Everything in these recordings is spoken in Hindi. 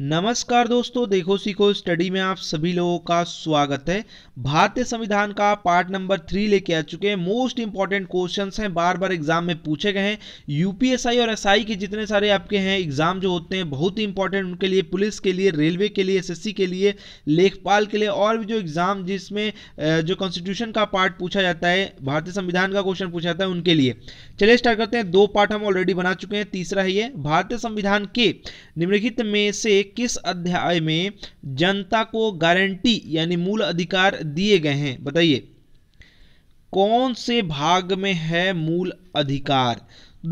नमस्कार दोस्तों देखो सीखो स्टडी में आप सभी लोगों का स्वागत है भारतीय संविधान का पार्ट नंबर थ्री लेके आ चुके हैं मोस्ट इंपॉर्टेंट क्वेश्चंस हैं बार बार एग्जाम में पूछे गए हैं यूपीएसआई और एसआई के जितने सारे आपके हैं एग्जाम जो होते हैं बहुत ही इंपॉर्टेंट उनके लिए पुलिस के लिए रेलवे के लिए एस के लिए लेखपाल के लिए और भी जो एग्जाम जिसमें जो कॉन्स्टिट्यूशन का पार्ट पूछा जाता है भारतीय संविधान का क्वेश्चन पूछा जाता है उनके लिए चलिए स्टार्ट करते हैं दो पार्ट हम ऑलरेडी बना चुके हैं तीसरा है भारतीय संविधान के निम्नलिखित में से किस अध्याय में जनता को गारंटी यानी मूल अधिकार दिए गए हैं बताइए कौन से भाग में है मूल अधिकार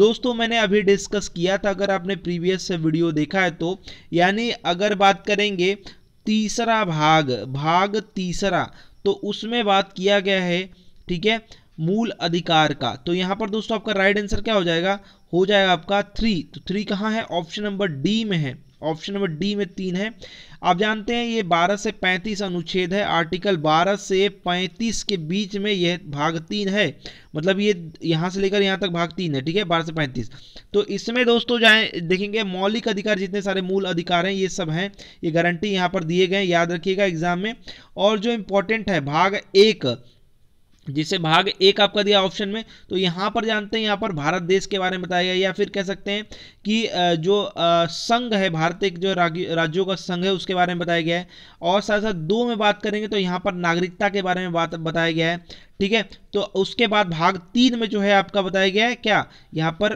दोस्तों मैंने अभी डिस्कस किया था अगर आपने प्रीवियस वीडियो देखा है तो यानी अगर बात करेंगे तीसरा भाग भाग तीसरा तो उसमें बात किया गया है ठीक है मूल अधिकार का तो यहाँ पर दोस्तों आपका राइट आंसर क्या हो जाएगा हो जाएगा आपका थ्री तो थ्री कहाँ है ऑप्शन नंबर डी में है ऑप्शन नंबर डी में तीन है आप जानते हैं ये 12 से 35 अनुच्छेद है आर्टिकल 12 से 35 के बीच में यह भाग तीन है मतलब ये यहाँ से लेकर यहाँ तक भाग तीन है ठीक है 12 से 35 तो इसमें दोस्तों जाए देखेंगे मौलिक अधिकार जितने सारे मूल अधिकार हैं ये सब हैं ये गारंटी यहाँ पर दिए गए याद रखिएगा एग्जाम में और जो इम्पोर्टेंट है भाग एक जिसे भाग एक आपका दिया ऑप्शन में तो यहाँ पर जानते हैं यहाँ पर भारत देश के बारे में बताया गया या फिर कह सकते हैं कि जो संघ है भारत जो राज्यों का संघ है उसके बारे में बताया गया है और साथ साथ दो में बात करेंगे तो यहाँ पर नागरिकता के बारे में बात बताया गया है ठीक है तो उसके बाद भाग तीन में जो है आपका बताया गया है क्या यहाँ पर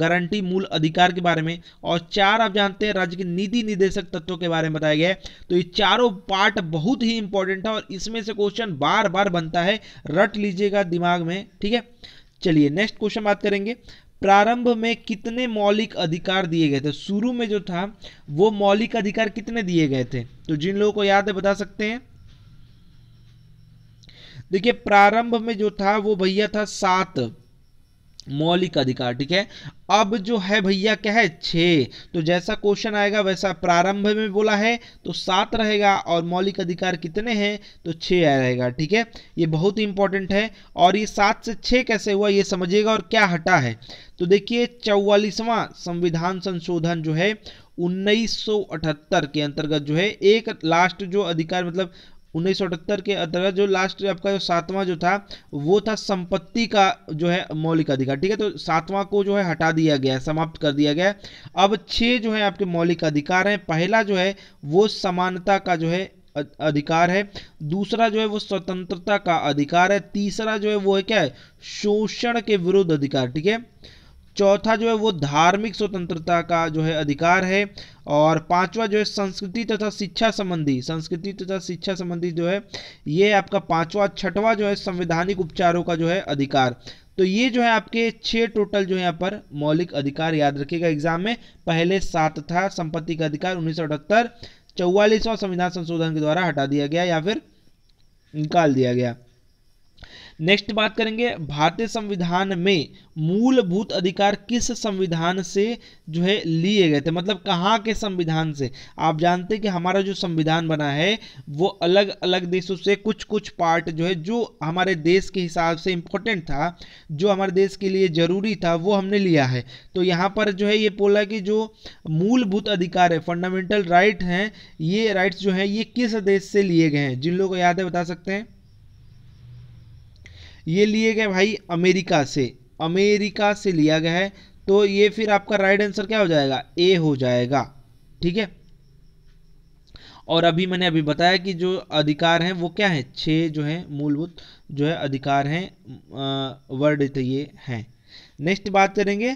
गारंटी मूल अधिकार के बारे में और चार आप जानते हैं राज्य के नीति निदेशक तत्वों के बारे में बताया गया है तो ये चारों पार्ट बहुत ही इंपॉर्टेंट है और इसमें से क्वेश्चन बार बार बनता है रट लीजिएगा दिमाग में ठीक है चलिए नेक्स्ट क्वेश्चन बात करेंगे प्रारंभ में कितने मौलिक अधिकार दिए गए थे शुरू में जो था वो मौलिक अधिकार कितने दिए गए थे तो जिन लोगों को याद है बता सकते हैं देखिए प्रारंभ में जो था वो भैया था सात मौलिक अधिकार ठीक है अब जो है भैया क्या है छः तो जैसा क्वेश्चन आएगा वैसा प्रारंभ में बोला है तो सात रहेगा और मौलिक अधिकार कितने हैं तो छः रहेगा ठीक है ये बहुत ही इंपॉर्टेंट है और ये सात से छः कैसे हुआ ये समझिएगा और क्या हटा है तो देखिए चौवालीसवां संविधान संशोधन जो है 1978 के अंतर्गत जो है एक लास्ट जो अधिकार मतलब उन्नीस के अंतर्गत जो लास्ट आपका जो सातवां जो था वो था संपत्ति का जो है मौलिक अधिकार ठीक है तो सातवां को जो है हटा दिया गया समाप्त कर दिया गया अब छः जो है आपके मौलिक अधिकार हैं पहला जो है वो समानता का जो है अधिकार है दूसरा जो है वो स्वतंत्रता का अधिकार है तीसरा जो है वो है क्या है शोषण के विरुद्ध अधिकार ठीक है चौथा जो है वो धार्मिक स्वतंत्रता का जो है अधिकार है और पांचवा जो है संस्कृति तथा शिक्षा संबंधी संस्कृति तथा शिक्षा संबंधी जो है ये आपका पांचवा छठवा जो है संवैधानिक उपचारों का जो है अधिकार तो ये जो है आपके छः टोटल जो है यहाँ पर मौलिक अधिकार याद रखिएगा एग्जाम में पहले सात था संपत्ति का अधिकार उन्नीस सौ अठहत्तर चौवालीसवां संविधान संशोधन के द्वारा हटा दिया गया या फिर निकाल दिया गया नेक्स्ट बात करेंगे भारतीय संविधान में मूलभूत अधिकार किस संविधान से जो है लिए गए थे मतलब कहाँ के संविधान से आप जानते हैं कि हमारा जो संविधान बना है वो अलग अलग देशों से कुछ कुछ पार्ट जो है जो हमारे देश के हिसाब से इम्पोर्टेंट था जो हमारे देश के लिए ज़रूरी था वो हमने लिया है तो यहाँ पर जो है ये बोला कि जो मूलभूत अधिकार है फंडामेंटल राइट हैं ये राइट्स जो हैं ये किस देश से लिए गए हैं जिन लोगों को याद है बता सकते हैं ये लिए गए भाई अमेरिका से अमेरिका से लिया गया है तो ये फिर आपका राइट आंसर क्या हो जाएगा ए हो जाएगा ठीक है और अभी मैंने अभी बताया कि जो अधिकार हैं वो क्या है छः जो है मूलभूत जो है अधिकार हैं वर्ड तो ये हैं नेक्स्ट बात करेंगे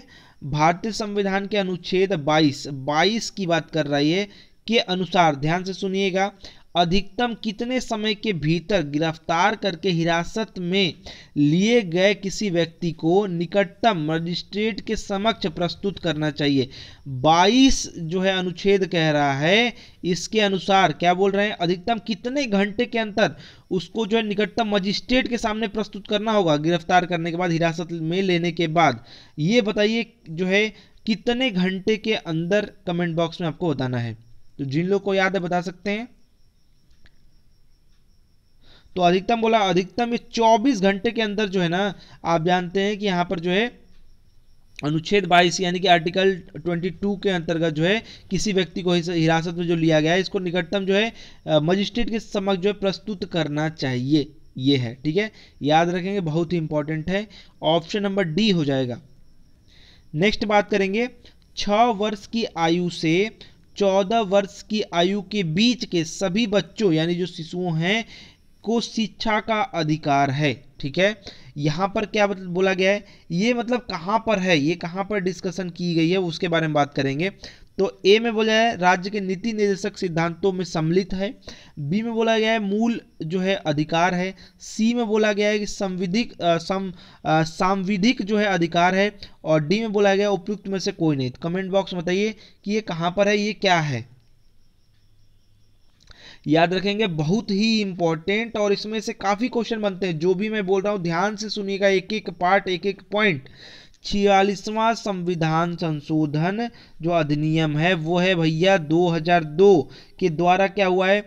भारतीय संविधान के अनुच्छेद 22 22 की बात कर रही है के अनुसार ध्यान से सुनिएगा अधिकतम कितने समय के भीतर गिरफ्तार करके हिरासत में लिए गए किसी व्यक्ति को निकटतम मजिस्ट्रेट के समक्ष प्रस्तुत करना चाहिए 22 जो है अनुच्छेद कह रहा है इसके अनुसार क्या बोल रहे हैं अधिकतम कितने घंटे के अंतर उसको जो है निकटतम मजिस्ट्रेट के सामने प्रस्तुत करना होगा गिरफ्तार करने के बाद हिरासत में लेने के बाद ये बताइए जो है कितने घंटे के अंदर कमेंट बॉक्स में आपको बताना है तो जिन लोग को याद है बता सकते हैं तो अधिकतम बोला अधिकतम ये 24 घंटे के अंदर जो है ना आप जानते हैं कि यहाँ पर जो है अनुच्छेद 22 यानी कि आर्टिकल 22 के अंतर्गत जो है किसी व्यक्ति को हिरासत में जो लिया गया है इसको निकटतम जो है मजिस्ट्रेट के समक्ष जो है प्रस्तुत करना चाहिए ये है ठीक है याद रखेंगे बहुत ही इंपॉर्टेंट है ऑप्शन नंबर डी हो जाएगा नेक्स्ट बात करेंगे छ वर्ष की आयु से चौदह वर्ष की आयु के बीच के सभी बच्चों यानी जो शिशुओं हैं को शिक्षा का अधिकार है ठीक है यहाँ पर क्या बोला गया है ये मतलब कहाँ पर है ये कहाँ पर डिस्कशन की गई है उसके बारे में बात करेंगे तो ए में बोला है राज्य के नीति निर्देशक सिद्धांतों में सम्मिलित है बी में बोला गया है मूल जो है अधिकार है सी में बोला गया है कि संविधिक सम सांविधिक जो है अधिकार है और डी में बोला गया उपयुक्त में से कोई नहीं तो कमेंट बॉक्स में बताइए कि ये कहाँ पर है ये क्या है याद रखेंगे बहुत ही इंपॉर्टेंट और इसमें से काफ़ी क्वेश्चन बनते हैं जो भी मैं बोल रहा हूँ ध्यान से सुनिएगा एक एक पार्ट एक एक पॉइंट छियालीसवां संविधान संशोधन जो अधिनियम है वो है भैया 2002 के द्वारा क्या हुआ है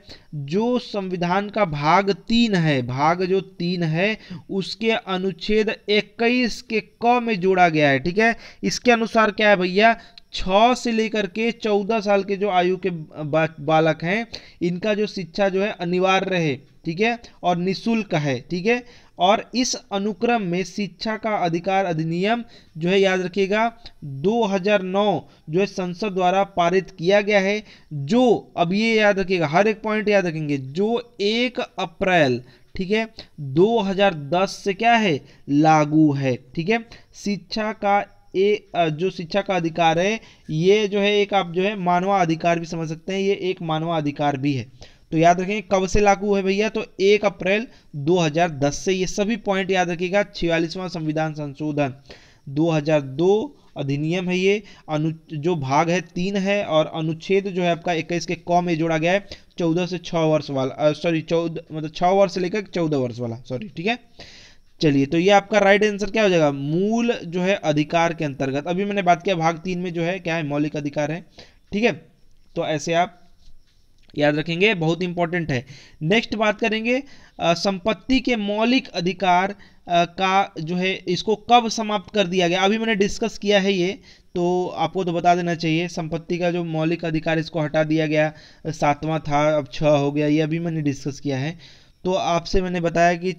जो संविधान का भाग तीन है भाग जो तीन है उसके अनुच्छेद 21 के क में जोड़ा गया है ठीक है इसके अनुसार क्या है भैया छः से लेकर के चौदह साल के जो आयु के बालक हैं इनका जो शिक्षा जो है अनिवार्य रहे ठीक है और निशुल्क है ठीक है और इस अनुक्रम में शिक्षा का अधिकार अधिनियम जो है याद रखिएगा 2009 जो है संसद द्वारा पारित किया गया है जो अब ये याद रखिएगा हर एक पॉइंट याद रखेंगे जो एक अप्रैल ठीक है 2010 से क्या है लागू है ठीक है शिक्षा का ये जो शिक्षा का अधिकार है ये जो है एक आप जो है मानवाधिकार भी समझ सकते हैं ये एक मानवाधिकार भी है तो याद रखें कब से लागू है भैया तो एक अप्रैल 2010 से ये सभी पॉइंट याद रखिएगा छियालीसवां संविधान संशोधन 2002 अधिनियम है ये अनु जो भाग है तीन है और अनुच्छेद जो है आपका इक्कीस के कौ में जोड़ा गया है चौदह से छः वर्ष वाला सॉरी चौदह मतलब छः वर्ष से लेकर चौदह वर्ष वाला सॉरी ठीक है चलिए तो ये आपका राइट आंसर क्या हो जाएगा मूल जो है अधिकार के अंतर्गत अभी मैंने बात किया भाग तीन में जो है क्या है मौलिक अधिकार है ठीक है तो ऐसे आप याद रखेंगे बहुत इंपॉर्टेंट है नेक्स्ट बात करेंगे संपत्ति के मौलिक अधिकार आ, का जो है इसको कब समाप्त कर दिया गया अभी मैंने डिस्कस किया है ये तो आपको तो बता देना चाहिए संपत्ति का जो मौलिक अधिकार इसको हटा दिया गया सातवां था अब छः हो गया ये अभी मैंने डिस्कस किया है तो आपसे मैंने बताया कि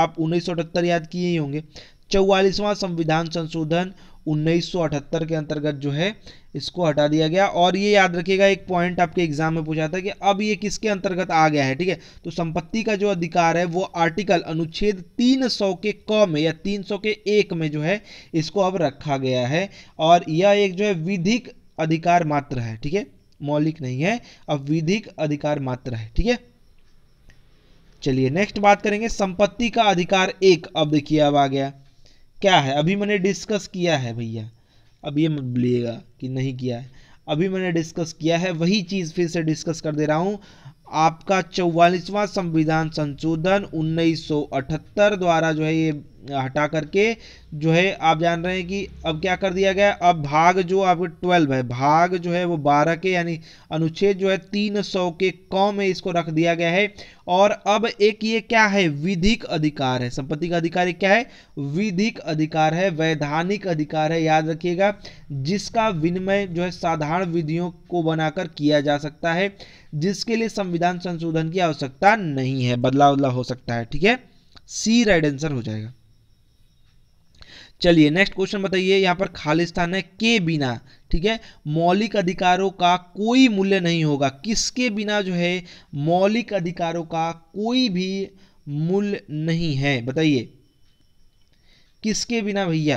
आप उन्नीस याद किए ही होंगे चौवालीसवां संविधान संशोधन 1978 के अंतर्गत जो है इसको हटा दिया गया और ये याद रखिएगा एक पॉइंट आपके एग्जाम में पूछा था कि अब ये किसके अंतर्गत आ गया है ठीक है तो संपत्ति का जो अधिकार है वो आर्टिकल अनुच्छेद 300 के क में या 300 के एक में जो है इसको अब रखा गया है और यह एक जो है विधिक अधिकार मात्र है ठीक है मौलिक नहीं है अब विधिक अधिकार मात्र है ठीक है चलिए नेक्स्ट बात करेंगे संपत्ति का अधिकार एक अब देखिए अब आ गया क्या है अभी मैंने डिस्कस किया है भैया अब ये मत बोलिएगा कि नहीं किया है अभी मैंने डिस्कस किया है वही चीज़ फिर से डिस्कस कर दे रहा हूँ आपका चौवालीसवां संविधान संशोधन 1978 द्वारा जो है ये हटा करके जो है आप जान रहे हैं कि अब क्या कर दिया गया अब भाग जो आपके ट्वेल्व है भाग जो है वो बारह के यानी अनुच्छेद जो है तीन सौ के कौ में इसको रख दिया गया है और अब एक ये क्या है विधिक अधिकार है संपत्ति का अधिकार क्या है विधिक अधिकार है वैधानिक अधिकार है याद रखिएगा जिसका विनिमय जो है साधारण विधियों को बनाकर किया जा सकता है जिसके लिए संविधान संशोधन की आवश्यकता नहीं है बदलाव बदलाव हो सकता है ठीक है सी राइट आंसर हो जाएगा चलिए नेक्स्ट क्वेश्चन बताइए यहाँ पर खालिस्तान है के बिना ठीक है मौलिक अधिकारों का कोई मूल्य नहीं होगा किसके बिना जो है मौलिक अधिकारों का कोई भी मूल्य नहीं है बताइए किसके बिना भैया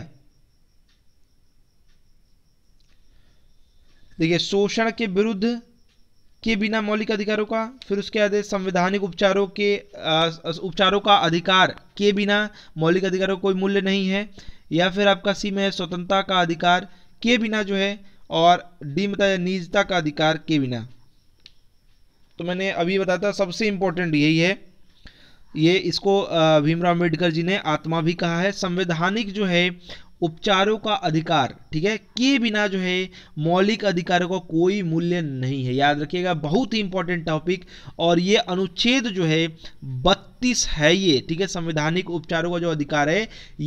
देखिए शोषण के विरुद्ध के बिना मौलिक अधिकारों का फिर उसके बाद संवैधानिक उपचारों के उपचारों का अधिकार के बिना मौलिक अधिकारों का कोई मूल्य नहीं है या फिर आपका सी में है स्वतंत्रता का अधिकार के बिना जो है और डी में था निजता का अधिकार के बिना तो मैंने अभी बताया था सबसे इम्पोर्टेंट यही है ये इसको भीमराव अम्बेडकर जी ने आत्मा भी कहा है संवैधानिक जो है उपचारों का अधिकार ठीक है के बिना जो है मौलिक अधिकारों का को कोई मूल्य नहीं है याद रखिएगा बहुत ही इंपॉर्टेंट टॉपिक और ये अनुच्छेद जो है बत्तीस है ये ठीक है संवैधानिक उपचारों का जो अधिकार है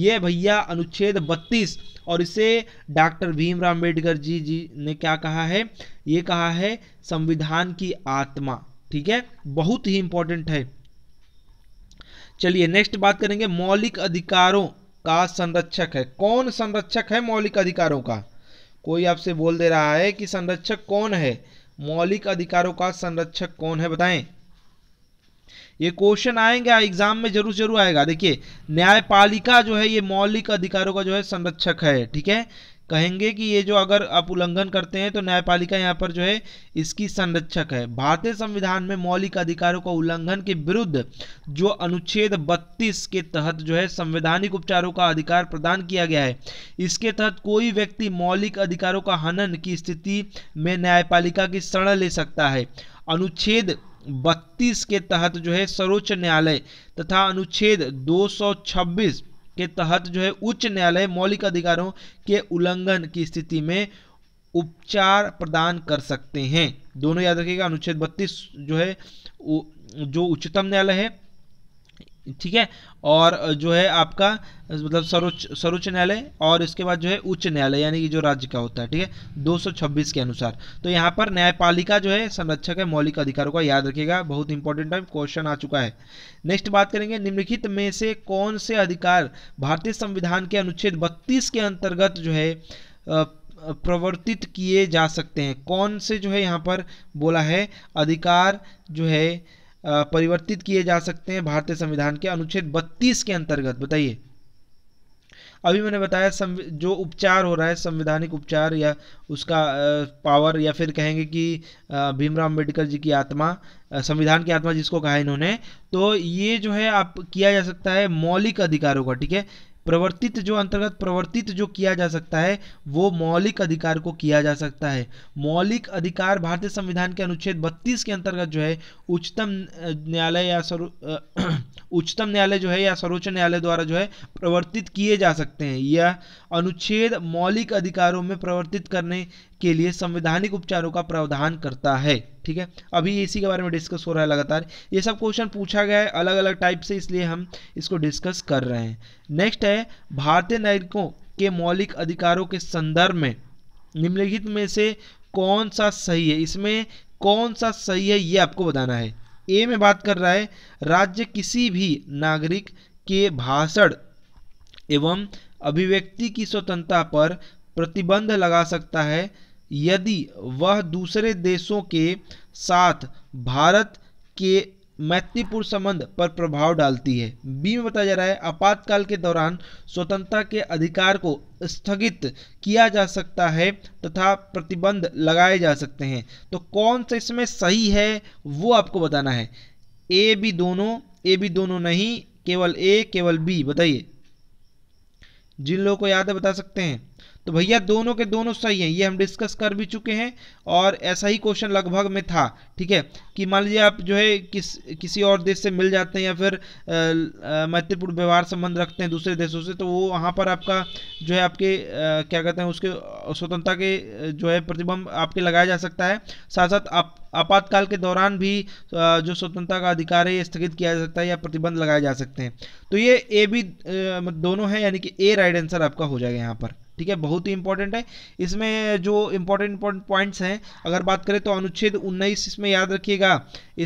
ये भैया अनुच्छेद बत्तीस और इसे डॉक्टर भीमराव अम्बेडकर जी जी ने क्या कहा है ये कहा है संविधान की आत्मा ठीक है बहुत ही इंपॉर्टेंट है चलिए नेक्स्ट बात करेंगे मौलिक अधिकारों का संरक्षक है कौन संरक्षक है मौलिक अधिकारों का कोई आपसे बोल दे रहा है कि संरक्षक कौन है मौलिक अधिकारों का संरक्षक कौन है बताएं ये क्वेश्चन आएंगे एग्जाम में जरूर जरूर आएगा देखिए न्यायपालिका जो है ये मौलिक अधिकारों का जो है संरक्षक है ठीक है कहेंगे कि ये जो अगर आप उल्लंघन करते हैं तो न्यायपालिका यहाँ पर जो है इसकी संरक्षक है भारतीय संविधान में मौलिक अधिकारों का उल्लंघन के विरुद्ध जो अनुच्छेद 32 के तहत जो है संवैधानिक उपचारों का अधिकार प्रदान किया गया है इसके तहत कोई व्यक्ति मौलिक अधिकारों का हनन की स्थिति में न्यायपालिका की शरण ले सकता है अनुच्छेद बत्तीस के तहत जो है सर्वोच्च न्यायालय तथा अनुच्छेद दो के तहत जो है उच्च न्यायालय मौलिक अधिकारों के उल्लंघन की स्थिति में उपचार प्रदान कर सकते हैं दोनों याद रखिएगा अनुच्छेद बत्तीस जो है जो उच्चतम न्यायालय है ठीक है और जो है आपका मतलब सर्वोच्च सर्वोच्च न्यायालय और इसके बाद जो है उच्च न्यायालय यानी कि जो राज्य का होता है ठीक है 226 के अनुसार तो यहाँ पर न्यायपालिका जो है संरक्षक है मौलिक अधिकारों का याद रखिएगा बहुत इंपॉर्टेंट टाइम क्वेश्चन आ चुका है नेक्स्ट बात करेंगे निम्नलिखित में से कौन से अधिकार भारतीय संविधान के अनुच्छेद बत्तीस के अंतर्गत जो है प्रवर्तित किए जा सकते हैं कौन से जो है यहाँ पर बोला है अधिकार जो है परिवर्तित किए जा सकते हैं भारतीय संविधान के अनुच्छेद 32 के अंतर्गत बताइए अभी मैंने बताया जो उपचार हो रहा है संविधानिक उपचार या उसका पावर या फिर कहेंगे कि भीमराव अम्बेडकर जी की आत्मा संविधान की आत्मा जिसको कहा इन्होंने तो ये जो है आप किया जा सकता है मौलिक अधिकारों का ठीक है प्रवर्तित जो अंतर्गत प्रवर्तित जो किया जा सकता है वो मौलिक अधिकार को किया जा सकता है मौलिक अधिकार भारतीय संविधान के अनुच्छेद 32 के अंतर्गत जो है उच्चतम न्यायालय या उच्चतम न्यायालय जो है या सर्वोच्च न्यायालय द्वारा जो है प्रवर्तित किए जा सकते हैं यह अनुच्छेद मौलिक अधिकारों में प्रवर्तित करने के लिए संवैधानिक उपचारों का प्रावधान करता है ठीक है अभी इसी के बारे में डिस्कस हो रहा है लगातार ये सब क्वेश्चन पूछा गया है अलग अलग टाइप से इसलिए हम इसको डिस्कस कर रहे हैं नेक्स्ट है भारतीय नागरिकों के मौलिक अधिकारों के संदर्भ में निम्नलिखित में से कौन सा सही है इसमें कौन सा सही है ये आपको बताना है ए में बात कर रहा है राज्य किसी भी नागरिक के भाषण एवं अभिव्यक्ति की स्वतंत्रता पर प्रतिबंध लगा सकता है यदि वह दूसरे देशों के साथ भारत के मैत्रीपूर्ण संबंध पर प्रभाव डालती है बी में बताया जा रहा है आपातकाल के दौरान स्वतंत्रता के अधिकार को स्थगित किया जा सकता है तथा प्रतिबंध लगाए जा सकते हैं तो कौन सा इसमें सही है वो आपको बताना है ए बी दोनों ए बी दोनों नहीं केवल ए केवल बी बताइए जिन लोगों को याद है बता सकते हैं तो भैया दोनों के दोनों सही हैं ये हम डिस्कस कर भी चुके हैं और ऐसा ही क्वेश्चन लगभग में था ठीक है कि मान लीजिए आप जो है किस किसी और देश से मिल जाते हैं या फिर मैत्रीपूर्ण व्यवहार संबंध रखते हैं दूसरे देशों से तो वो वहाँ पर आपका जो है आपके आ, क्या कहते हैं उसके स्वतंत्रता के जो है प्रतिबंध आपके लगाया जा सकता है साथ साथ आप आपातकाल के दौरान भी जो स्वतंत्रता का अधिकार है ये स्थगित किया जा सकता है या प्रतिबंध लगाए जा सकते हैं तो ये ए भी दोनों है यानी कि ए राइट आंसर आपका हो जाएगा यहाँ पर ठीक है बहुत ही इंपॉर्टेंट है इसमें जो इंपॉर्टेंट इंपॉर्टेंट पॉइंट्स हैं अगर बात करें तो अनुच्छेद 19 इसमें याद रखिएगा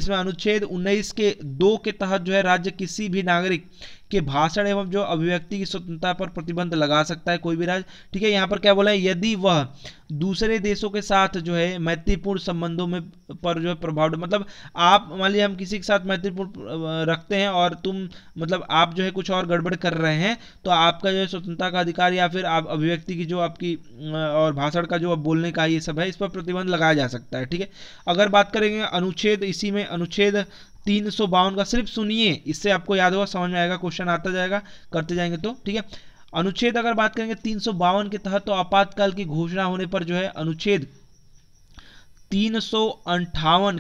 इसमें अनुच्छेद 19 के दो के तहत जो है राज्य किसी भी नागरिक कि भाषण एवं जो अभिव्यक्ति की स्वतंत्रता पर प्रतिबंध लगा सकता है कोई भी राज्य ठीक है यहाँ पर क्या बोला है यदि वह दूसरे देशों के साथ जो है मैत्रीपूर्ण संबंधों में पर जो है प्रभाव मतलब आप मान लीजिए हम किसी के साथ मैत्रीपूर्ण रखते हैं और तुम मतलब आप जो है कुछ और गड़बड़ कर रहे हैं तो आपका जो है स्वतंत्रता का अधिकार या फिर आप अभिव्यक्ति की जो आपकी और भाषण का जो आप बोलने का ये सब है इस पर प्रतिबंध लगाया जा सकता है ठीक है अगर बात करेंगे अनुच्छेद इसी में अनुच्छेद तीन सौ बावन का सिर्फ सुनिए इससे आपको याद होगा समझ में आएगा क्वेश्चन आता जाएगा करते जाएंगे तो ठीक है अनुच्छेद अगर बात करेंगे तीन सौ बावन के तहत तो आपातकाल की घोषणा होने पर जो है अनुच्छेद तीन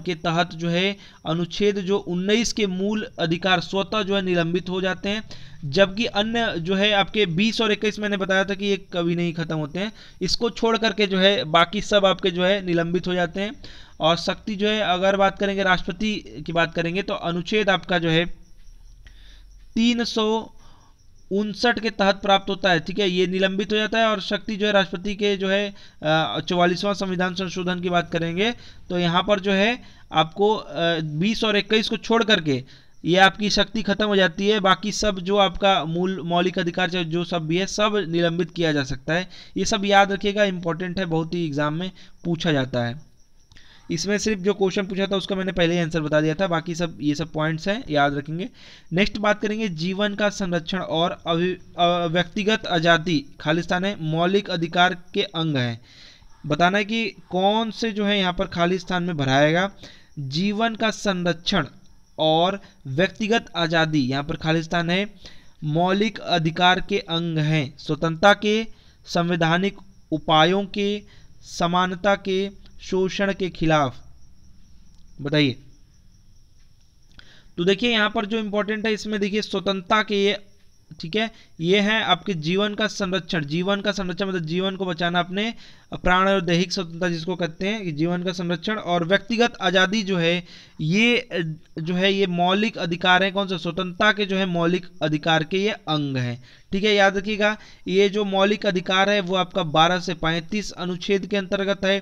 के तहत जो है अनुच्छेद जो 19 के मूल अधिकार स्वतः जो है निलंबित हो जाते हैं जबकि अन्य जो है आपके 20 और 21 मैंने बताया था कि ये कभी नहीं खत्म होते हैं इसको छोड़ करके जो है बाकी सब आपके जो है निलंबित हो जाते हैं और शक्ति जो है अगर बात करेंगे राष्ट्रपति की बात करेंगे तो अनुच्छेद आपका जो है तीन सौ उनसठ के तहत प्राप्त होता है ठीक है ये निलंबित हो जाता है और शक्ति जो है राष्ट्रपति के जो है चौवालीसवां संविधान संशोधन की बात करेंगे तो यहाँ पर जो है आपको बीस और इक्कीस को छोड़ करके ये आपकी शक्ति खत्म हो जाती है बाकी सब जो आपका मूल मौलिक अधिकार चाहे जो सब भी है सब निलंबित किया जा सकता है ये सब याद रखिएगा इंपॉर्टेंट है बहुत ही एग्जाम में पूछा जाता है इसमें सिर्फ जो क्वेश्चन पूछा था उसका मैंने पहले ही आंसर बता दिया था बाकी सब ये सब पॉइंट्स हैं याद रखेंगे नेक्स्ट बात करेंगे जीवन का संरक्षण और अभि व्यक्तिगत आज़ादी खालिस्तान है मौलिक अधिकार के अंग हैं बताना है कि कौन से जो है यहाँ पर खालिस्तान में भराएगा जीवन का संरक्षण और व्यक्तिगत आज़ादी यहाँ पर खालिस्तान है मौलिक अधिकार के अंग हैं स्वतंत्रता के संवैधानिक उपायों के समानता के शोषण के खिलाफ बताइए तो देखिए यहां पर जो इंपॉर्टेंट है इसमें देखिए स्वतंत्रता के ये ठीक है ये है आपके जीवन का संरक्षण जीवन का संरक्षण मतलब जीवन को बचाना अपने प्राण और दैहिक स्वतंत्रता जिसको कहते हैं कि जीवन का संरक्षण और व्यक्तिगत आज़ादी जो है ये जो है ये मौलिक अधिकार है कौन सा स्वतंत्रता के जो है मौलिक अधिकार के ये अंग हैं ठीक है याद रखिएगा ये जो मौलिक अधिकार है वो आपका बारह से पैंतीस अनुच्छेद के अंतर्गत है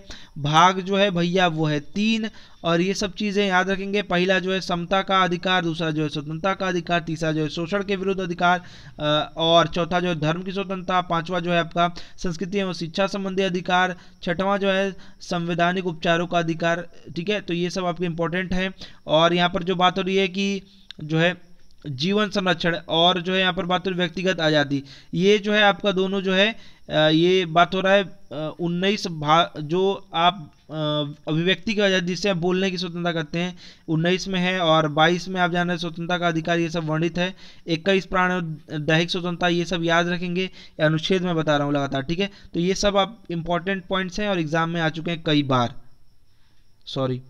भाग जो है भैया वो है तीन और ये सब चीज़ें याद रखेंगे पहला जो है समता का अधिकार दूसरा जो है स्वतंत्रता का अधिकार तीसरा जो है शोषण के विरुद्ध अधिकार और और चौथा जो है धर्म की स्वतंत्रता पांचवा जो है आपका संस्कृति एवं शिक्षा संबंधी अधिकार छठवां जो है संवैधानिक उपचारों का अधिकार ठीक है तो ये सब आपके इंपॉर्टेंट है और यहाँ पर जो बात हो रही है कि जो है जीवन संरक्षण और जो है यहाँ पर बात हो तो रही व्यक्तिगत आज़ादी ये जो है आपका दोनों जो है ये बात हो रहा है उन्नीस जो आप अभिव्यक्ति की आज़ादी से बोलने की स्वतंत्रता करते हैं उन्नीस में है और बाईस में आप जाना स्वतंत्रता का अधिकार ये सब वर्णित है इक्कीस प्राण दैहिक स्वतंत्रता ये सब याद रखेंगे अनुच्छेद में बता रहा हूँ लगातार ठीक है तो ये सब आप इंपॉर्टेंट पॉइंट्स हैं और एग्जाम में आ चुके हैं कई बार सॉरी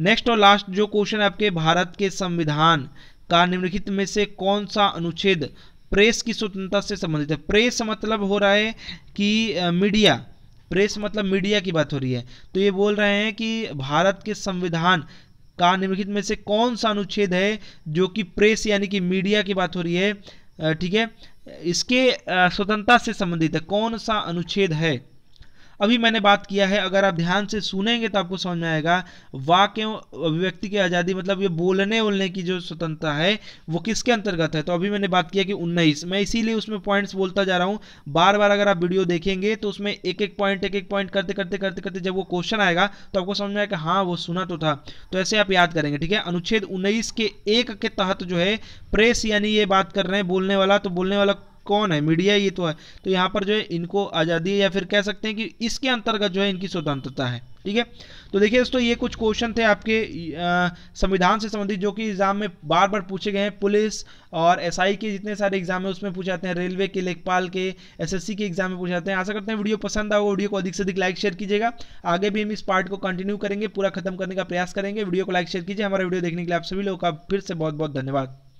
नेक्स्ट और लास्ट जो क्वेश्चन आपके भारत के संविधान का निम्नलिखित में से कौन सा अनुच्छेद प्रेस की स्वतंत्रता से संबंधित है प्रेस मतलब हो रहा है कि मीडिया प्रेस मतलब मीडिया की बात हो रही है तो ये बोल रहे हैं कि भारत के संविधान का निम्नलिखित में से कौन सा अनुच्छेद है जो कि प्रेस यानी कि मीडिया की बात हो रही है ठीक है इसके स्वतंत्रता से संबंधित है कौन सा अनुच्छेद है अभी मैंने बात किया है अगर आप ध्यान से सुनेंगे तो आपको समझ में आएगा वाक्य अभिव्यक्ति की आज़ादी मतलब ये बोलने बोलने की जो स्वतंत्रता है वो किसके अंतर्गत है तो अभी मैंने बात किया कि उन्नीस मैं इसीलिए उसमें पॉइंट्स बोलता जा रहा हूँ बार बार अगर आप वीडियो देखेंगे तो उसमें एक एक पॉइंट एक एक पॉइंट करते करते करते करते जब वो क्वेश्चन आएगा तो आपको समझ में आएगा हाँ वो सुना तो था तो ऐसे आप याद करेंगे ठीक है अनुच्छेद उन्नीस के एक के तहत जो है प्रेस यानी ये बात कर रहे हैं बोलने वाला तो बोलने वाला कौन है मीडिया ये तो है तो यहाँ पर जो है इनको आज़ादी या फिर कह सकते हैं कि इसके अंतर्गत जो है इनकी स्वतंत्रता है ठीक है तो देखिए दोस्तों ये कुछ क्वेश्चन थे आपके संविधान से संबंधित जो कि एग्जाम में बार बार पूछे गए हैं पुलिस और एसआई के जितने सारे एग्जाम है उसमें पूछे जाते हैं रेलवे के लेखपाल के एसएससी के एग्जाम में पूछे जाते हैं आशा करते हैं वीडियो पसंद आओ वीडियो को अधिक से अधिक लाइक शेयर कीजिएगा आगे भी हम इस पार्ट को कंटिन्यू करेंगे पूरा खत्म करने का प्रयास करेंगे वीडियो को लाइक शेयर कीजिए हमारा वीडियो देखने के लिए आप सभी लोगों का फिर से बहुत बहुत धन्यवाद